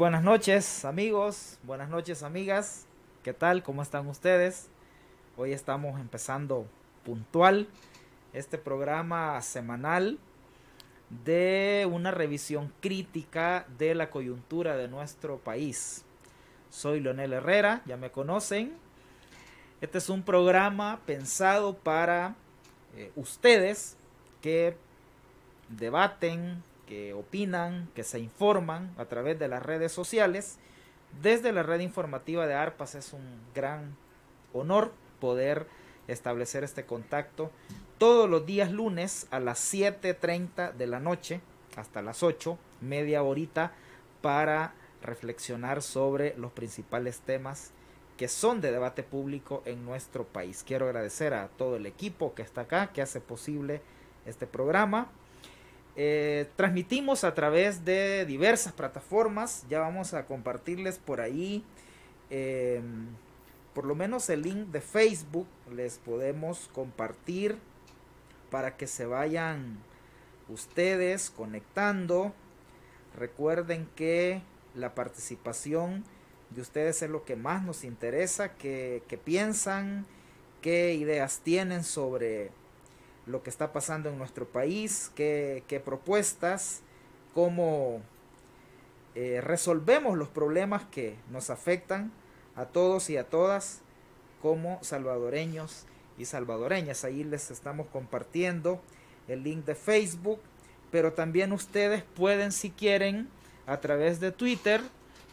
buenas noches amigos, buenas noches amigas, ¿qué tal? ¿Cómo están ustedes? Hoy estamos empezando puntual este programa semanal de una revisión crítica de la coyuntura de nuestro país. Soy Leonel Herrera, ya me conocen. Este es un programa pensado para eh, ustedes que debaten, que opinan, que se informan a través de las redes sociales. Desde la red informativa de ARPAS es un gran honor poder establecer este contacto todos los días lunes a las 7.30 de la noche hasta las 8, media horita para reflexionar sobre los principales temas que son de debate público en nuestro país. Quiero agradecer a todo el equipo que está acá, que hace posible este programa, eh, transmitimos a través de diversas plataformas. Ya vamos a compartirles por ahí. Em, por lo menos el link de Facebook les podemos compartir para que se vayan ustedes conectando. Recuerden que la participación de ustedes es lo que más nos interesa, ¿Qué, piensan, qué ideas tienen sobre lo que está pasando en nuestro país, qué, propuestas, cómo eh, resolvemos los problemas que nos afectan a todos y a todas como salvadoreños y salvadoreñas. Ahí les estamos compartiendo el link de Facebook, pero también ustedes pueden, si quieren, a través de Twitter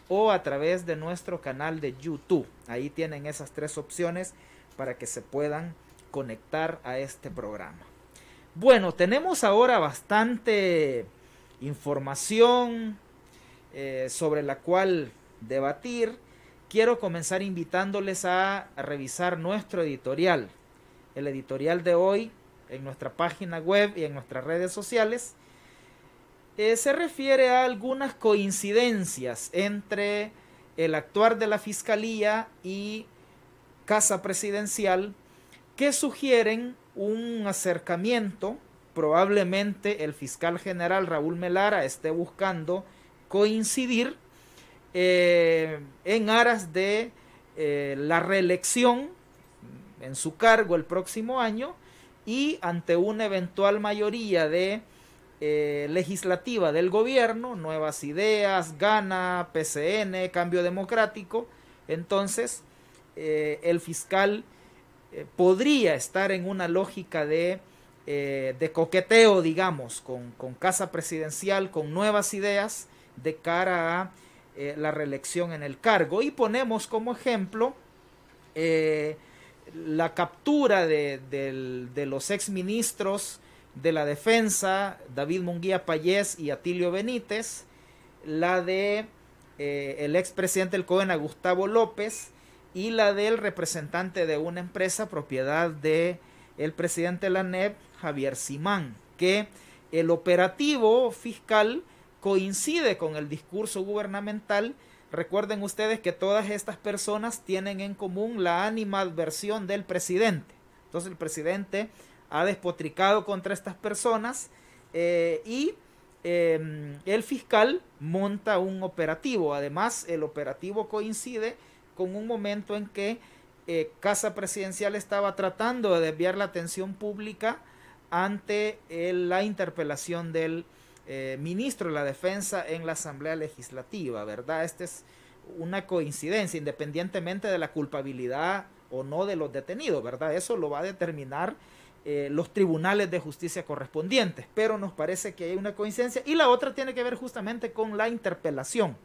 o a través de nuestro canal de YouTube. Ahí tienen esas tres opciones para que se puedan conectar a este programa. Bueno, tenemos ahora bastante información eh, sobre la cual debatir. Quiero comenzar invitándoles a revisar nuestro editorial. El editorial de hoy en nuestra página web y en nuestras redes sociales eh, se refiere a algunas coincidencias entre el actuar de la Fiscalía y Casa Presidencial que sugieren un acercamiento. Probablemente el fiscal general Raúl Melara esté buscando coincidir eh, en aras de eh, la reelección en su cargo el próximo año y ante una eventual mayoría de eh, legislativa del gobierno, nuevas ideas, Gana, PCN, cambio democrático, entonces el fiscal eh, podría estar en una lógica de, eh, coqueteo, digamos, con, casa presidencial, con nuevas ideas de cara a eh, la reelección en el cargo. Y ponemos como ejemplo la captura de, los ex los exministros de la defensa, David Munguía Payés y Atilio Benítez, la de el expresidente del COENA, Gustavo López, y la del representante de una empresa propiedad de el presidente de la NEP, Javier Simán, que el operativo fiscal coincide con el discurso gubernamental. Recuerden ustedes que todas estas personas tienen en común la animadversión del presidente. Entonces el presidente ha despotricado contra estas personas eh, y em, el fiscal monta un operativo. Además, el operativo coincide con un momento en que eh, Casa Presidencial estaba tratando de desviar la atención pública ante eh, la interpelación del eh, ministro de la Defensa en la Asamblea Legislativa, ¿verdad? Esta es una coincidencia, independientemente de la culpabilidad o no de los detenidos, ¿verdad? Eso lo va a determinar los tribunales de justicia correspondientes, pero nos parece que hay una coincidencia y la otra tiene que ver justamente con la interpelación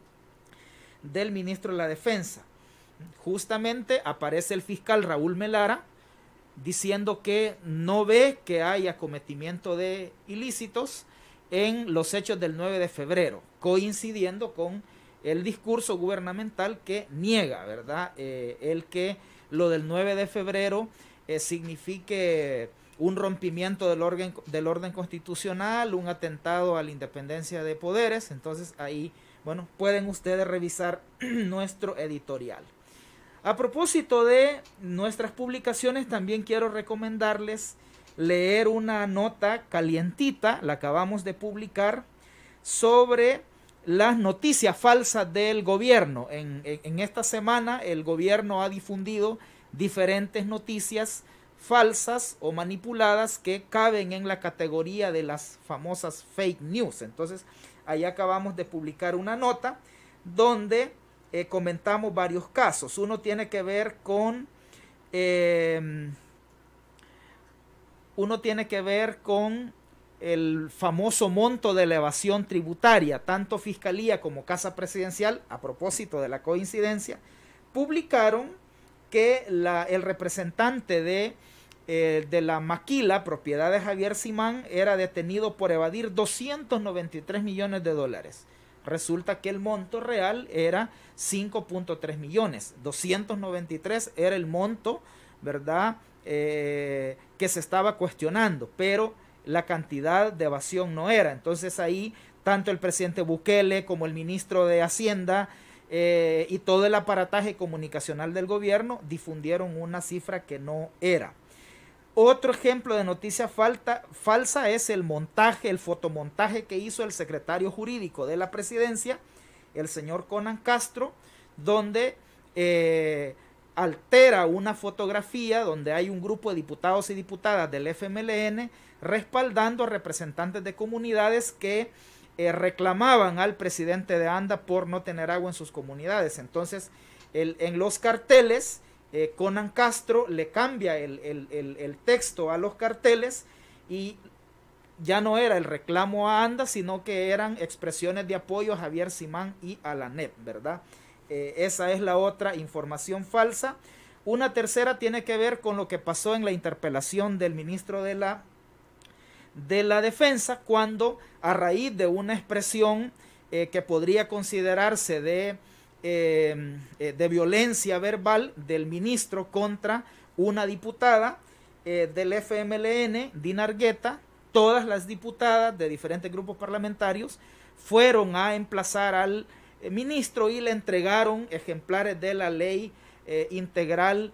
del ministro de la Defensa justamente aparece el fiscal Raúl Melara diciendo que no ve que haya cometimiento de ilícitos en los hechos del 9 de febrero, coincidiendo con el discurso gubernamental que niega, ¿verdad? Eh, el que lo del 9 de febrero eh, signifique un rompimiento del orden, del orden constitucional, un atentado a la independencia de poderes. Entonces ahí, bueno, pueden ustedes revisar nuestro editorial. A propósito de nuestras publicaciones, también quiero recomendarles leer una nota calientita, la acabamos de publicar, sobre las noticias falsas del gobierno. En, esta semana el gobierno ha difundido diferentes noticias falsas o manipuladas que caben en la categoría de las famosas fake news. Entonces, ahí acabamos de publicar una nota donde eh, comentamos varios casos. Uno tiene que ver con... Em, uno tiene que ver con el famoso monto de elevación tributaria. Tanto Fiscalía como Casa Presidencial, a propósito de la coincidencia, publicaron que el representante de, eh, de la Maquila, propiedad de Javier Simán, era detenido por evadir 293 millones de dólares. Resulta que el monto real era 5.3 millones. 293 era el monto, ¿verdad? Eh, que se estaba cuestionando, pero la cantidad de evasión no era. Entonces ahí tanto el presidente Bukele como el ministro de Hacienda eh, y todo el aparataje comunicacional del gobierno difundieron una cifra que no era. Otro ejemplo de noticia falsa es el montaje, el fotomontaje que hizo el secretario jurídico de la presidencia, el señor Conan Castro, donde eh, altera una fotografía donde hay un grupo de diputados y diputadas del FMLN respaldando a representantes de comunidades que eh, reclamaban al presidente de ANDA por no tener agua en sus comunidades. Entonces, en los carteles eh, Conan Castro le cambia el, texto a los carteles y ya no era el reclamo a Anda, sino que eran expresiones de apoyo a Javier Simán y a la NEP, ¿verdad? Eh, esa es la otra información falsa. Una tercera tiene que ver con lo que pasó en la interpelación del ministro de la, de la Defensa, cuando a raíz de una expresión eh, que podría considerarse de eh, eh, de violencia verbal del ministro contra una diputada eh, del FMLN, Dinargueta, todas las diputadas de diferentes grupos parlamentarios fueron a emplazar al ministro y le entregaron ejemplares de la ley integral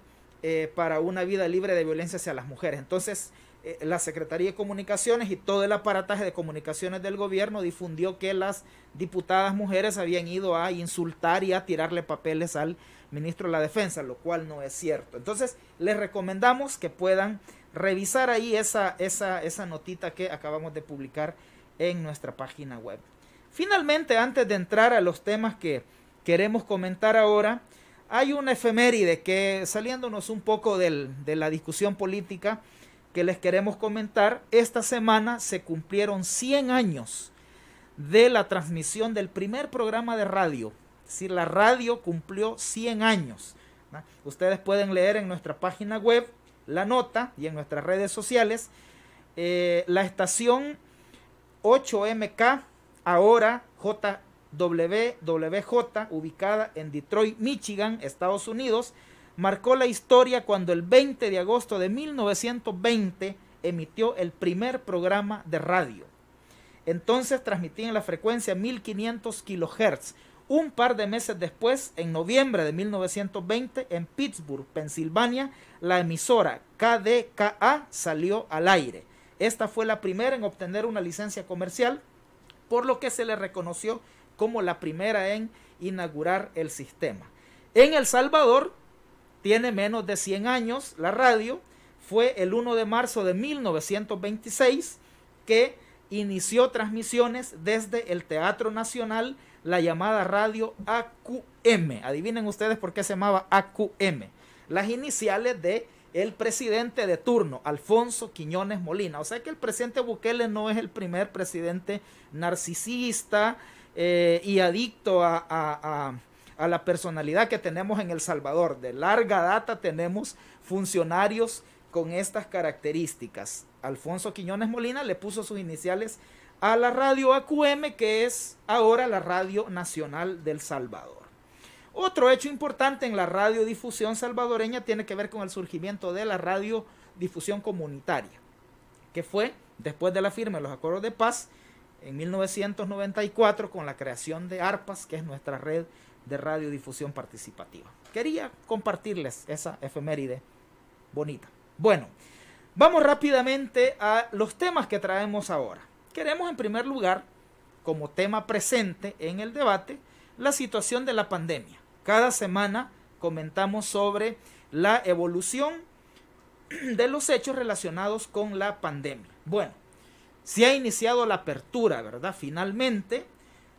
para una vida libre de violencia hacia las mujeres. Entonces, eh, la Secretaría de Comunicaciones y todo el aparataje de comunicaciones del gobierno difundió que las diputadas mujeres habían ido a insultar y a tirarle papeles al ministro de la Defensa, lo cual no es cierto. Entonces, les recomendamos que puedan revisar ahí esa, notita que acabamos de publicar en nuestra página web. Finalmente, antes de entrar a los temas que queremos comentar ahora, hay una efeméride que saliéndonos un poco de la discusión política, que les queremos comentar, esta semana se cumplieron 100 años de la transmisión del primer programa de radio. Es decir, la radio cumplió 100 años. Ustedes pueden leer en nuestra página web la nota y en nuestras redes sociales. Eh, la estación 8MK, ahora JWWJ, ubicada en Detroit, Michigan, Estados Unidos, marcó la historia cuando el 20 de agosto de 1920 emitió el primer programa de radio. Entonces transmitía en la frecuencia 1500 kHz. Un par de meses después, en noviembre de 1920, en Pittsburgh, Pensilvania, la emisora KDKA salió al aire. Esta fue la primera en obtener una licencia comercial, por lo que se le reconoció como la primera en inaugurar el sistema. En El Salvador, tiene menos de 100 años la radio. Fue el 1 de marzo de 1926 que inició transmisiones desde el Teatro Nacional la llamada radio AQM. Adivinen ustedes por qué se llamaba AQM. Las iniciales de el presidente de turno, Alfonso Quiñones Molina. O sea que el presidente Bukele no es el primer presidente narcisista eh, y adicto a a la personalidad que tenemos en El Salvador. De larga data tenemos funcionarios con estas características. Alfonso Quiñones Molina le puso sus iniciales a la radio AQM, que es ahora la Radio Nacional del Salvador. Otro hecho importante en la radiodifusión salvadoreña tiene que ver con el surgimiento de la radiodifusión comunitaria, que fue después de la firma de los acuerdos de paz en 1994 con la creación de ARPAS, que es nuestra red de radiodifusión participativa. Quería compartirles esa efeméride bonita. Bueno, vamos rápidamente a los temas que traemos ahora. Queremos en primer lugar, como tema presente en el debate, la situación de la pandemia. Cada semana comentamos sobre la evolución de los hechos relacionados con la pandemia. Bueno, se ha iniciado la apertura, ¿verdad? Finalmente,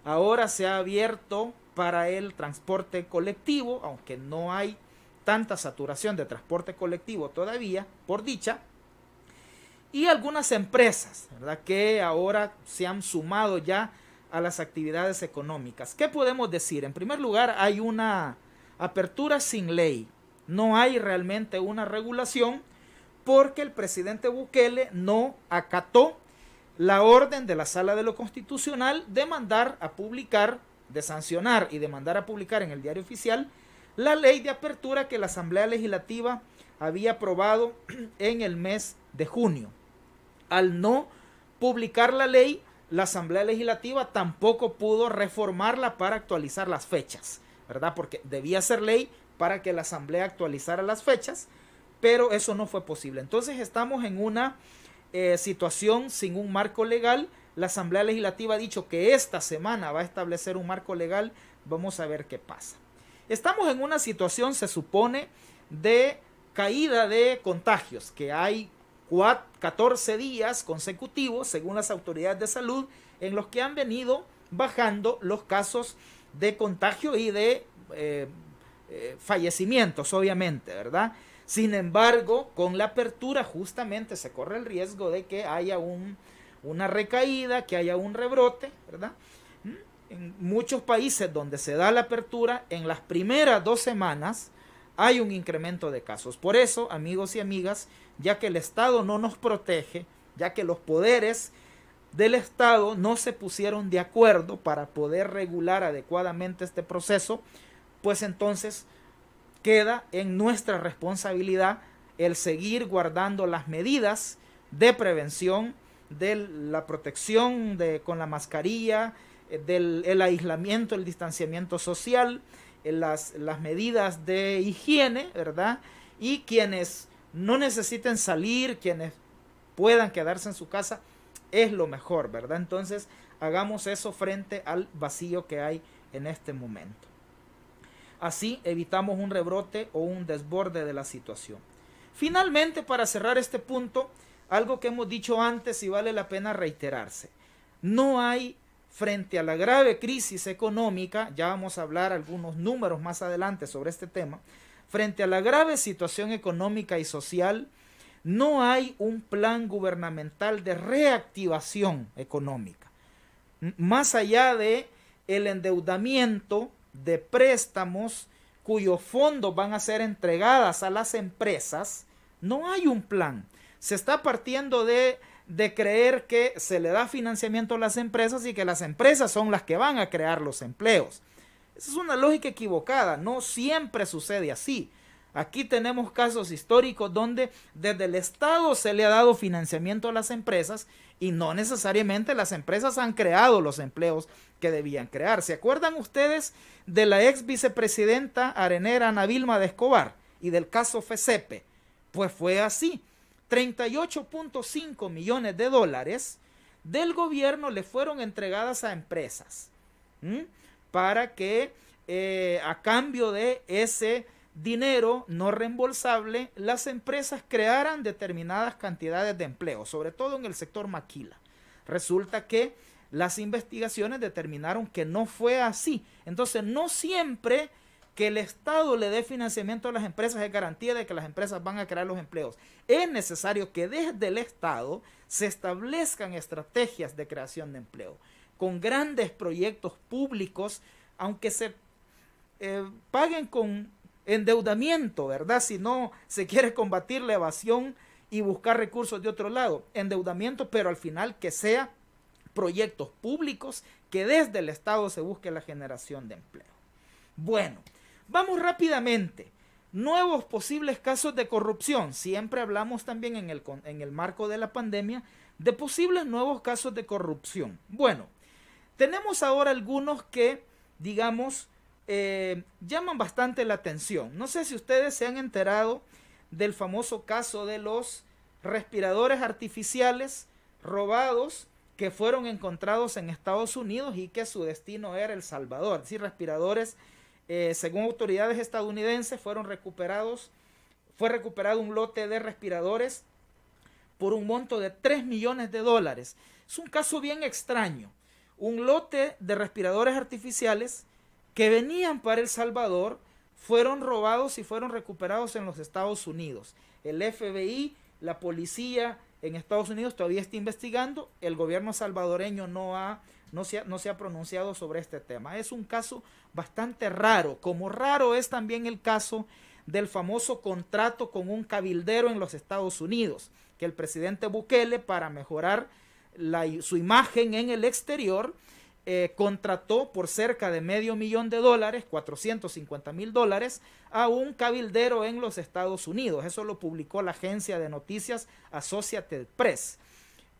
ahora se ha abierto para el transporte colectivo, aunque no hay tanta saturación de transporte colectivo todavía, por dicha, y algunas empresas ¿verdad? que ahora se han sumado ya a las actividades económicas. ¿Qué podemos decir? En primer lugar, hay una apertura sin ley. No hay realmente una regulación porque el presidente Bukele no acató la orden de la Sala de lo Constitucional de mandar a publicar de sancionar y de mandar a publicar en el diario oficial la ley de apertura que la Asamblea Legislativa había aprobado en el mes de junio. Al no publicar la ley, la Asamblea Legislativa tampoco pudo reformarla para actualizar las fechas, ¿verdad? Porque debía ser ley para que la Asamblea actualizara las fechas, pero eso no fue posible. Entonces estamos en una eh, situación sin un marco legal la Asamblea Legislativa ha dicho que esta semana va a establecer un marco legal. Vamos a ver qué pasa. Estamos en una situación, se supone, de caída de contagios, que hay 14 días consecutivos, según las autoridades de salud, en los que han venido bajando los casos de contagio y de eh, eh, fallecimientos, obviamente, ¿verdad? Sin embargo, con la apertura justamente se corre el riesgo de que haya un una recaída, que haya un rebrote, ¿verdad? ¿Mm? En muchos países donde se da la apertura, en las primeras dos semanas hay un incremento de casos. Por eso, amigos y amigas, ya que el Estado no nos protege, ya que los poderes del Estado no se pusieron de acuerdo para poder regular adecuadamente este proceso, pues entonces queda en nuestra responsabilidad el seguir guardando las medidas de prevención de la protección de, con la mascarilla, eh, del aislamiento, el distanciamiento social, eh, las, las medidas de higiene, ¿verdad? Y quienes no necesiten salir, quienes puedan quedarse en su casa, es lo mejor, ¿verdad? Entonces, hagamos eso frente al vacío que hay en este momento. Así evitamos un rebrote o un desborde de la situación. Finalmente, para cerrar este punto, algo que hemos dicho antes y vale la pena reiterarse. No hay, frente a la grave crisis económica, ya vamos a hablar algunos números más adelante sobre este tema, frente a la grave situación económica y social, no hay un plan gubernamental de reactivación económica. Más allá de el endeudamiento de préstamos cuyos fondos van a ser entregadas a las empresas, no hay un plan se está partiendo de, de creer que se le da financiamiento a las empresas y que las empresas son las que van a crear los empleos. Esa es una lógica equivocada, no siempre sucede así. Aquí tenemos casos históricos donde desde el Estado se le ha dado financiamiento a las empresas y no necesariamente las empresas han creado los empleos que debían crear. ¿Se acuerdan ustedes de la ex vicepresidenta arenera Ana Vilma de Escobar y del caso Fesepe? E pues fue así. 38.5 millones de dólares del gobierno le fueron entregadas a empresas para que eh, a cambio de ese dinero no reembolsable las empresas crearan determinadas cantidades de empleo, sobre todo en el sector maquila. Resulta que las investigaciones determinaron que no fue así. Entonces no siempre que el Estado le dé financiamiento a las empresas es garantía de que las empresas van a crear los empleos. Es necesario que desde el Estado se establezcan estrategias de creación de empleo, con grandes proyectos públicos, aunque se eh, paguen con endeudamiento, ¿verdad? Si no se quiere combatir la evasión y buscar recursos de otro lado, endeudamiento, pero al final que sea proyectos públicos que desde el Estado se busque la generación de empleo. Bueno, Vamos rápidamente. Nuevos posibles casos de corrupción. Siempre hablamos también en el, marco de la pandemia de posibles nuevos casos de corrupción. Bueno, tenemos ahora algunos que, digamos, eh, llaman bastante la atención. No sé si ustedes se han enterado del famoso caso de los respiradores artificiales robados que fueron encontrados en Estados Unidos y que su destino era El Salvador. Sí, respiradores eh, según autoridades estadounidenses, fueron recuperados, fue recuperado un lote de respiradores por un monto de 3 millones de dólares. Es un caso bien extraño. Un lote de respiradores artificiales que venían para El Salvador fueron robados y fueron recuperados en los Estados Unidos. El FBI, la policía en Estados Unidos todavía está investigando, el gobierno salvadoreño no ha no se, ha, no pronunciado sobre este tema. Es un caso bastante raro, como raro es también el caso del famoso contrato con un cabildero en los Estados Unidos, que el presidente Bukele, para mejorar su imagen en el exterior, eh, contrató por cerca de medio millón de dólares, 450 mil dólares, a un cabildero en los Estados Unidos. Eso lo publicó la agencia de noticias Associated Press.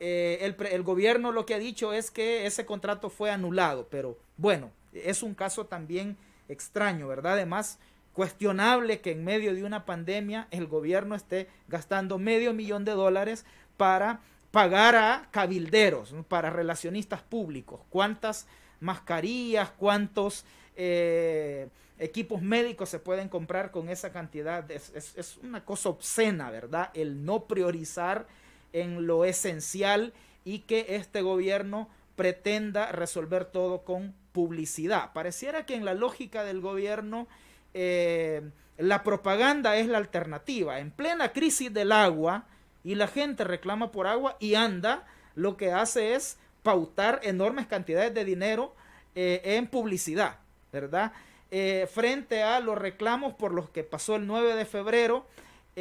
Eh, el, gobierno lo que ha dicho es que ese contrato fue anulado, pero bueno, es un caso también extraño, ¿verdad? Además, cuestionable que en medio de una pandemia el gobierno esté gastando medio millón de dólares para pagar a cabilderos, para relacionistas públicos. ¿Cuántas mascarillas, cuántos... Eh, equipos médicos se pueden comprar con esa cantidad. Es, es, una cosa obscena, ¿verdad? El no priorizar en lo esencial y que este gobierno pretenda resolver todo con publicidad. Pareciera que en la lógica del gobierno eh, la propaganda es la alternativa. En plena crisis del agua y la gente reclama por agua y anda, lo que hace es pautar enormes cantidades de dinero eh, en publicidad, ¿verdad? Eh, frente a los reclamos por los que pasó el 9 de febrero,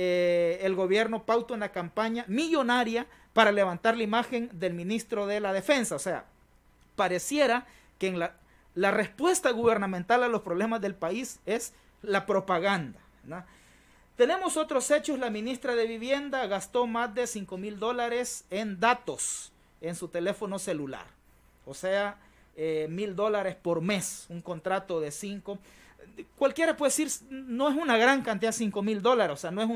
eh, el gobierno pauta una campaña millonaria para levantar la imagen del ministro de la Defensa. O sea, pareciera que en la, respuesta gubernamental a los problemas del país es la propaganda. Tenemos otros hechos. La ministra de Vivienda gastó más de 5 mil dólares en datos en su teléfono celular. O sea, eh, mil dólares por mes, un contrato de 5 cualquiera puede decir, no es una gran cantidad, 5 mil dólares, o sea, no es,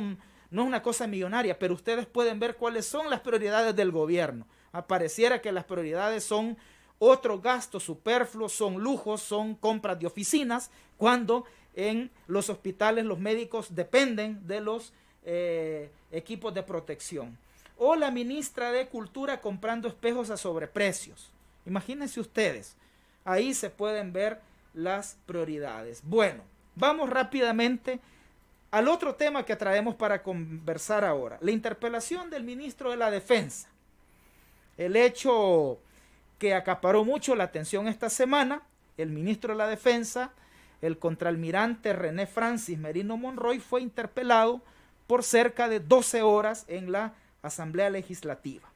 una cosa millonaria, pero ustedes pueden ver cuáles son las prioridades del gobierno. Apareciera ah, que las prioridades son otro gasto superfluo, son lujos, son compras de oficinas, cuando en los hospitales los médicos dependen de los eh, equipos de protección. O la ministra de Cultura comprando espejos a sobreprecios. Imagínense ustedes, ahí se pueden ver las prioridades. Bueno, vamos rápidamente al otro tema que traemos para conversar ahora, la interpelación del ministro de la Defensa. El hecho que acaparó mucho la atención esta semana, el ministro de la Defensa, el contralmirante René Francis Merino Monroy, fue interpelado por cerca de 12 horas en la Asamblea Legislativa.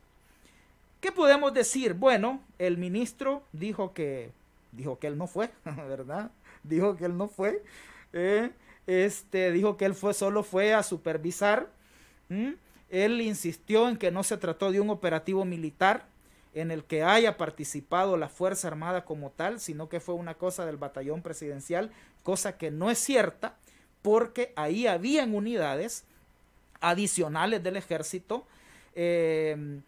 ¿Qué podemos decir? Bueno, el ministro dijo que dijo que él no fue, ¿verdad? Dijo que él no fue. ¿eh? este, dijo que él fue, solo fue a supervisar. Él insistió en que no se trató de un operativo militar en el que haya participado la Fuerza Armada como tal, sino que fue una cosa del batallón presidencial, cosa que no es cierta, porque ahí habían unidades adicionales del ejército. Eh,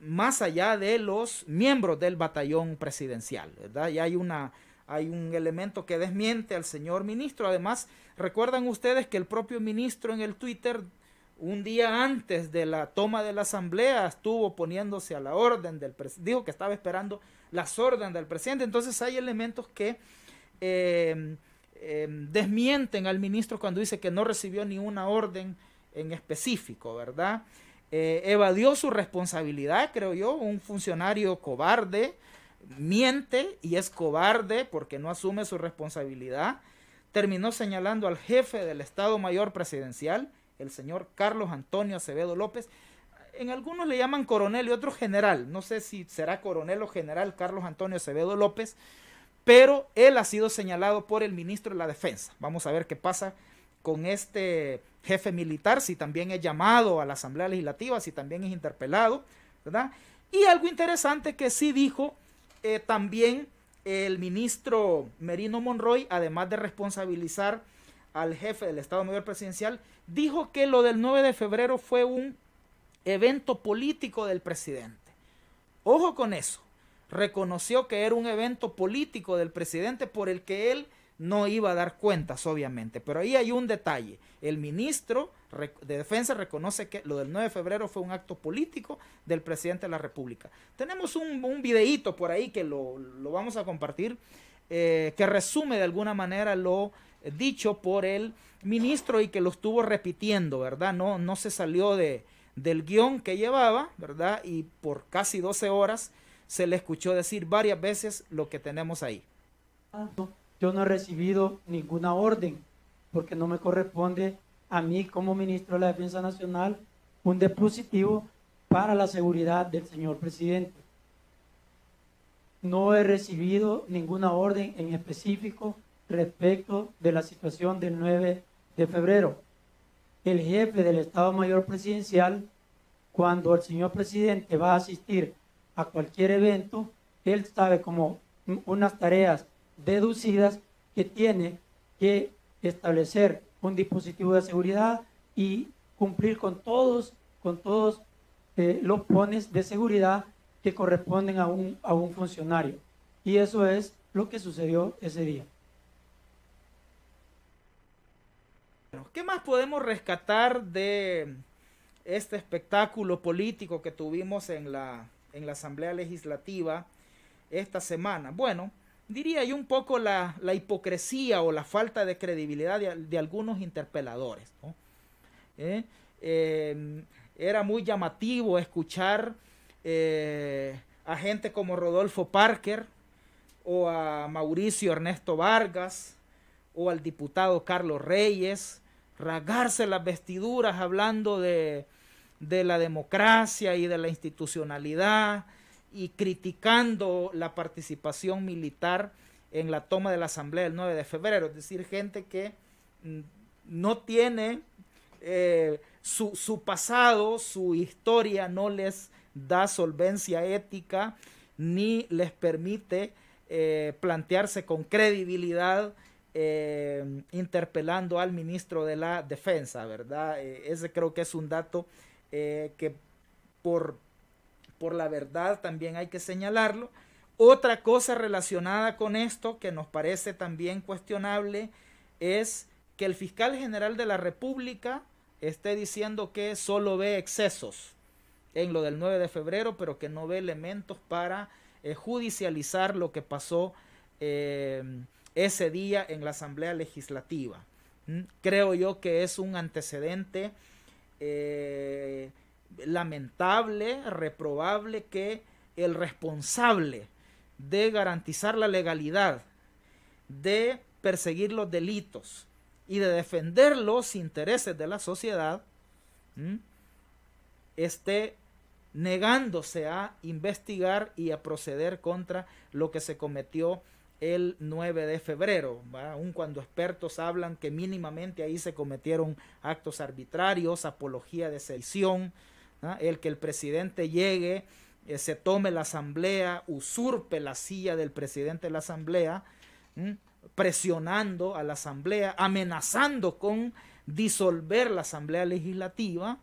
más allá de los miembros del batallón presidencial, ¿verdad? Y hay una hay un elemento que desmiente al señor ministro. Además, recuerdan ustedes que el propio ministro en el Twitter un día antes de la toma de la asamblea estuvo poniéndose a la orden del presidente, dijo que estaba esperando las órdenes del presidente. Entonces hay elementos que em, em, desmienten al ministro cuando dice que no recibió ni una orden en específico, ¿verdad? Eh, evadió su responsabilidad, creo yo, un funcionario cobarde, miente y es cobarde porque no asume su responsabilidad, terminó señalando al jefe del Estado Mayor Presidencial, el señor Carlos Antonio Acevedo López, en algunos le llaman coronel y otros general. No sé si será coronel o general Carlos Antonio Acevedo López, pero él ha sido señalado por el ministro de la Defensa. Vamos a ver qué pasa con este jefe militar, si también es llamado a la Asamblea Legislativa, si también es interpelado, ¿verdad? Y algo interesante que sí dijo eh, también el ministro Merino Monroy, además de responsabilizar al jefe del Estado Mayor Presidencial, dijo que lo del 9 de febrero fue un evento político del presidente. Ojo con eso. Reconoció que era un evento político del presidente por el que él no iba a dar cuentas, obviamente. Pero ahí hay un detalle. El ministro de Defensa reconoce que lo del 9 de febrero fue un acto político del presidente de la República. Tenemos un, videíto por ahí que lo, vamos a compartir, eh, que resume de alguna manera lo eh, dicho por el ministro y que lo estuvo repitiendo, ¿verdad? No, no se salió de, del guión que llevaba, ¿verdad? Y por casi 12 horas se le escuchó decir varias veces lo que tenemos ahí. Ah, yo no he recibido ninguna orden, porque no me corresponde a mí como ministro de la Defensa Nacional un dispositivo para la seguridad del señor presidente. No he recibido ninguna orden en específico respecto de la situación del 9 de febrero. El jefe del Estado Mayor Presidencial, cuando el señor presidente va a asistir a cualquier evento, él sabe como unas tareas deducidas que tiene que establecer un dispositivo de seguridad y cumplir con todos, con todos eh, los pones de seguridad que corresponden a un, a un funcionario. Y eso es lo que sucedió ese día. ¿Qué más podemos rescatar de este espectáculo político que tuvimos en la, en la Asamblea Legislativa esta semana? Bueno, diría yo un poco la, hipocresía o la falta de credibilidad de, algunos interpeladores. ¿Eh? Eh, era muy llamativo escuchar eh, a gente como Rodolfo Parker o a Mauricio Ernesto Vargas o al diputado Carlos Reyes rasgarse las vestiduras hablando de, de la democracia y de la institucionalidad y criticando la participación militar en la toma de la Asamblea el 9 de febrero, es decir, gente que mm, no tiene eh, su, pasado, su historia no les da solvencia ética ni les permite eh, plantearse con credibilidad eh, interpelando al ministro de la defensa, ¿verdad? ese creo que es un dato que por, por la verdad también hay que señalarlo. Otra cosa relacionada con esto que nos parece también cuestionable es que el fiscal general de la República esté diciendo que solo ve excesos en lo del 9 de febrero, pero que no ve elementos para eh, judicializar lo que pasó eh, ese día en la Asamblea Legislativa. ¿Mm? Creo yo que es un antecedente eh, lamentable, reprobable que el responsable de garantizar la legalidad, de perseguir los delitos y de defender los intereses de la sociedad, esté negándose a investigar y a proceder contra lo que se cometió el 9 de febrero, aun cuando expertos hablan que mínimamente ahí se cometieron actos arbitrarios, apología de sedición, el que el presidente llegue, eh, se tome la asamblea, usurpe la silla del presidente de la asamblea, presionando a la asamblea, amenazando con disolver la asamblea legislativa,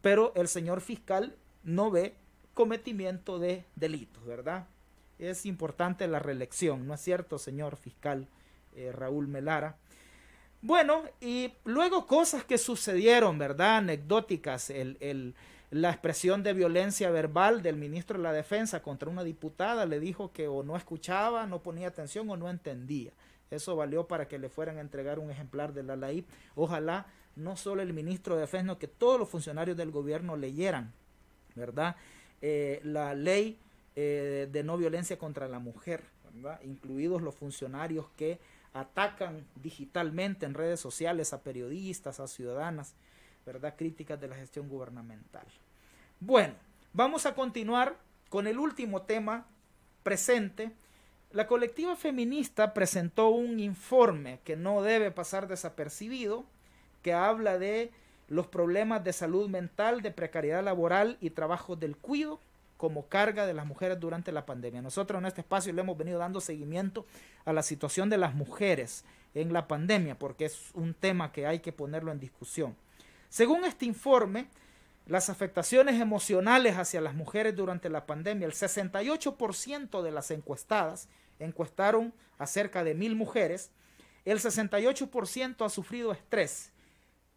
pero el señor fiscal no ve cometimiento de delitos, ¿verdad? Es importante la reelección, ¿no es cierto, señor fiscal eh, Raúl Melara? Bueno, y luego cosas que sucedieron, ¿verdad? Anecdóticas, el la expresión de violencia verbal del ministro de la Defensa contra una diputada le dijo que o no escuchaba, no ponía atención o no entendía. Eso valió para que le fueran a entregar un ejemplar de la ley. Ojalá no solo el ministro de Defensa, sino que todos los funcionarios del gobierno leyeran, ¿verdad? Eh, la ley eh, de no violencia contra la mujer, ¿verdad? Incluidos los funcionarios que atacan digitalmente en redes sociales a periodistas, a ciudadanas. ¿verdad? Críticas de la gestión gubernamental. Bueno, vamos a continuar con el último tema presente. La colectiva feminista presentó un informe que no debe pasar desapercibido, que habla de los problemas de salud mental, de precariedad laboral y trabajo del cuido como carga de las mujeres durante la pandemia. Nosotros en este espacio le hemos venido dando seguimiento a la situación de las mujeres en la pandemia, porque es un tema que hay que ponerlo en discusión. Según este informe, las afectaciones emocionales hacia las mujeres durante la pandemia, el 68% de las encuestadas encuestaron a cerca de mil mujeres, el 68% ha sufrido estrés,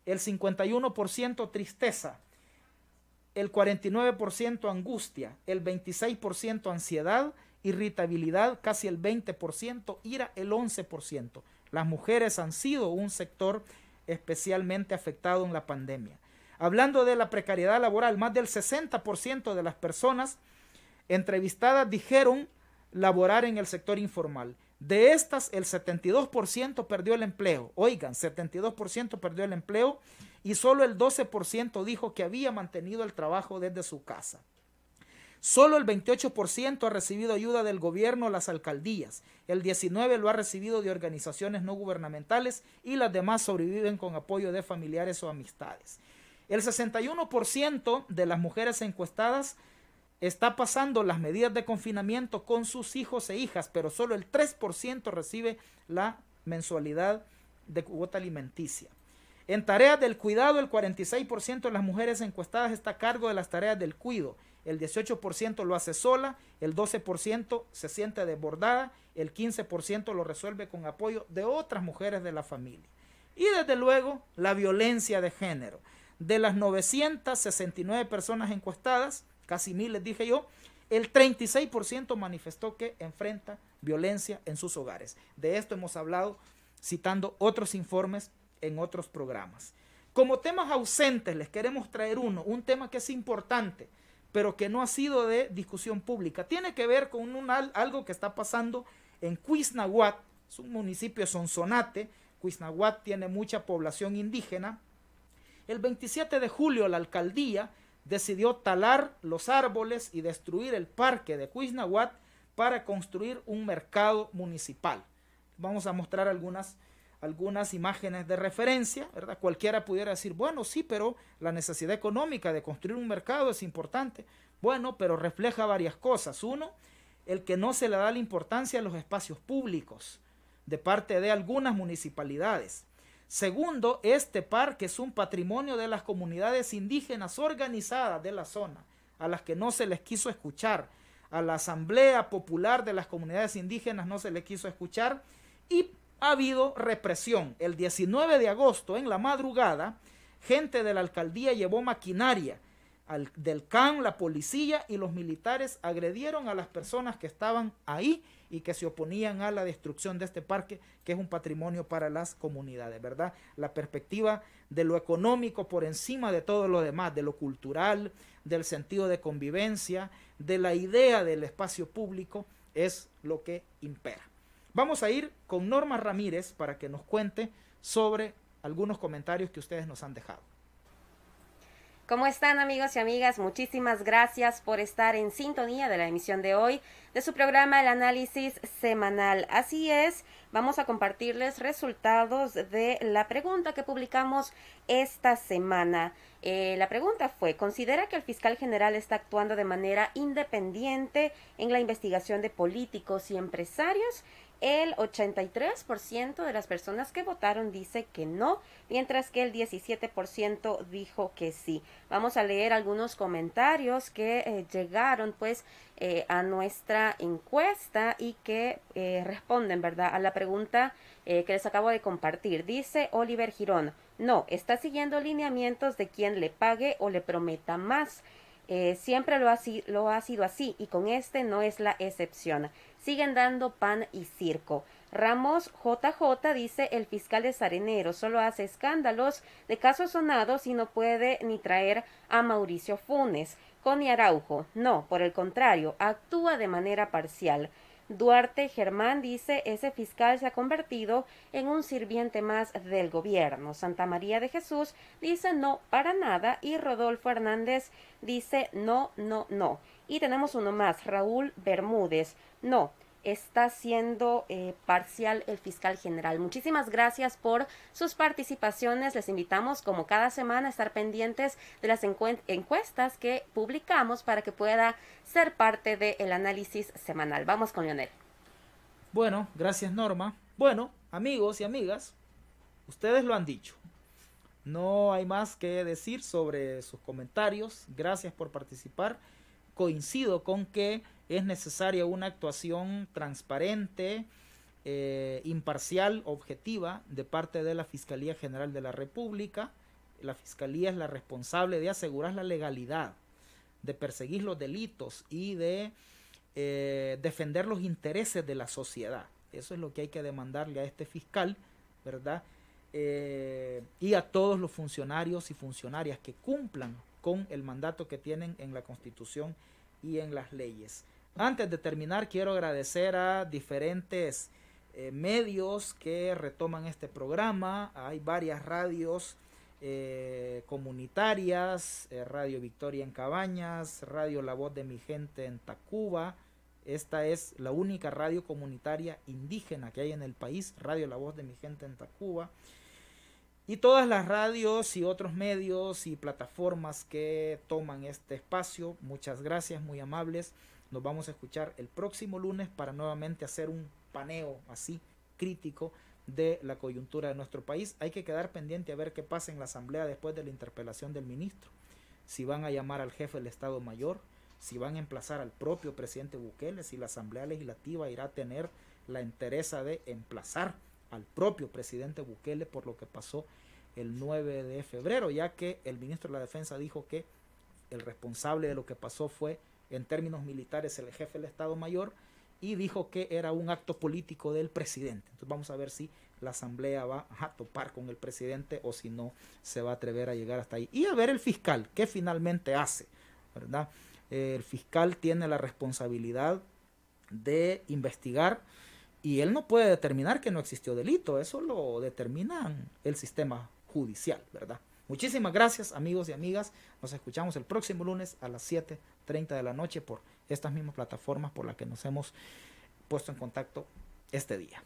el 51% tristeza, el 49% angustia, el 26% ansiedad, irritabilidad casi el 20%, ira el 11%. Las mujeres han sido un sector especialmente afectado en la pandemia. Hablando de la precariedad laboral, más del 60% de las personas entrevistadas dijeron laborar en el sector informal. De estas, el 72% perdió el empleo. Oigan, 72% perdió el empleo y solo el 12% dijo que había mantenido el trabajo desde su casa. Solo el 28% ha recibido ayuda del gobierno, las alcaldías, el 19% lo ha recibido de organizaciones no gubernamentales y las demás sobreviven con apoyo de familiares o amistades. El 61% de las mujeres encuestadas está pasando las medidas de confinamiento con sus hijos e hijas, pero solo el 3% recibe la mensualidad de cuota alimenticia. En tareas del cuidado, el 46% de las mujeres encuestadas está a cargo de las tareas del cuido el 18% lo hace sola, el 12% se siente desbordada, el 15% lo resuelve con apoyo de otras mujeres de la familia. Y desde luego la violencia de género. De las 969 personas encuestadas, casi mil les dije yo, el 36% manifestó que enfrenta violencia en sus hogares. De esto hemos hablado citando otros informes en otros programas. Como temas ausentes les queremos traer uno, un tema que es importante, pero que no ha sido de discusión pública. Tiene que ver con algo que está pasando en Cuisnahuat, es un municipio sonsonate, Cuisnahuat tiene mucha población indígena. El 27 de julio la alcaldía decidió talar los árboles y destruir el parque de Cuisnahuat para construir un mercado municipal. Vamos a mostrar algunas algunas imágenes de referencia, ¿verdad? Cualquiera pudiera decir, bueno, sí, pero la necesidad económica de construir un mercado es importante. Bueno, pero refleja varias cosas. Uno, el que no se le da la importancia a los espacios públicos de parte de algunas municipalidades. Segundo, este parque es un patrimonio de las comunidades indígenas organizadas de la zona, a las que no se les quiso escuchar. A la Asamblea Popular de las Comunidades Indígenas no se les quiso escuchar. Y ha habido represión. El 19 de agosto, en la madrugada, gente de la alcaldía llevó maquinaria del CAN, la policía y los militares agredieron a las personas que estaban ahí y que se oponían a la destrucción de este parque, que es un patrimonio para las comunidades, ¿verdad? La perspectiva de lo económico por encima de todo lo demás, de lo cultural, del sentido de convivencia, de la idea del espacio público, es lo que impera. Vamos a ir con Norma Ramírez para que nos cuente sobre algunos comentarios que ustedes nos han dejado. ¿Cómo están amigos y amigas? Muchísimas gracias por estar en sintonía de la emisión de hoy de su programa El Análisis Semanal. Así es, vamos a compartirles resultados de la pregunta que publicamos esta semana. Eh, la pregunta fue, ¿considera que el fiscal general está actuando de manera independiente en la investigación de políticos y empresarios? El 83% de las personas que votaron dice que no, mientras que el 17% dijo que sí. Vamos a leer algunos comentarios que eh, llegaron pues eh, a nuestra encuesta y que eh, responden, ¿verdad?, a la pregunta que les acabo de compartir. Dice Oliver Girón, no, está siguiendo lineamientos de quien le pague o le prometa más. Eh, siempre lo ha, ha sido así y con este no es la excepción. Siguen dando pan y circo. Ramos JJ dice el fiscal de Sarenero solo hace escándalos de casos sonados y no puede ni traer a Mauricio Funes. Connie Araujo, no, por el contrario, actúa de manera parcial. Duarte Germán dice, ese fiscal se ha convertido en un sirviente más del gobierno. Santa María de Jesús dice no para nada y Rodolfo Hernández dice no, no, no. Y tenemos uno más, Raúl Bermúdez. No, está siendo eh, parcial el fiscal general. Muchísimas gracias por sus participaciones. Les invitamos, como cada semana, a estar pendientes de las encuestas que publicamos para que pueda ser parte del el análisis semanal. Vamos con Leonel. Bueno, gracias Norma. Bueno, amigos y amigas, ustedes lo han dicho. No hay más que decir sobre sus comentarios. Gracias por participar. Coincido con que es necesaria una actuación transparente, eh, imparcial, objetiva de parte de la Fiscalía General de la República. La Fiscalía es la responsable de asegurar la legalidad, de perseguir los delitos y de eh, defender los intereses de la sociedad. Eso es lo que hay que demandarle a este fiscal, ¿verdad? Eh, y a todos los funcionarios y funcionarias que cumplan con el mandato que tienen en la Constitución y en las leyes. Antes de terminar, quiero agradecer a diferentes eh, medios que retoman este programa. Hay varias radios eh, comunitarias, eh, Radio Victoria en Cabañas, Radio La Voz de mi Gente en Tacuba. Esta es la única radio comunitaria indígena que hay en el país, Radio La Voz de mi Gente en Tacuba. Y todas las radios y otros medios y plataformas que toman este espacio, muchas gracias, muy amables. Nos vamos a escuchar el próximo lunes para nuevamente hacer un paneo así crítico de la coyuntura de nuestro país. Hay que quedar pendiente a ver qué pasa en la Asamblea después de la interpelación del ministro. Si van a llamar al jefe del Estado Mayor, si van a emplazar al propio presidente Bukele, si la Asamblea Legislativa irá a tener la entereza de emplazar al propio presidente Bukele por lo que pasó el 9 de febrero, ya que el ministro de la Defensa dijo que el responsable de lo que pasó fue en términos militares el jefe del Estado Mayor, y dijo que era un acto político del presidente. Entonces vamos a ver si la asamblea va a topar con el presidente o si no se va a atrever a llegar hasta ahí. Y a ver el fiscal, qué finalmente hace, ¿verdad? El fiscal tiene la responsabilidad de investigar y él no puede determinar que no existió delito, eso lo determina el sistema judicial, ¿verdad? Muchísimas gracias amigos y amigas, nos escuchamos el próximo lunes a las 7 30 de la noche por estas mismas plataformas por las que nos hemos puesto en contacto este día.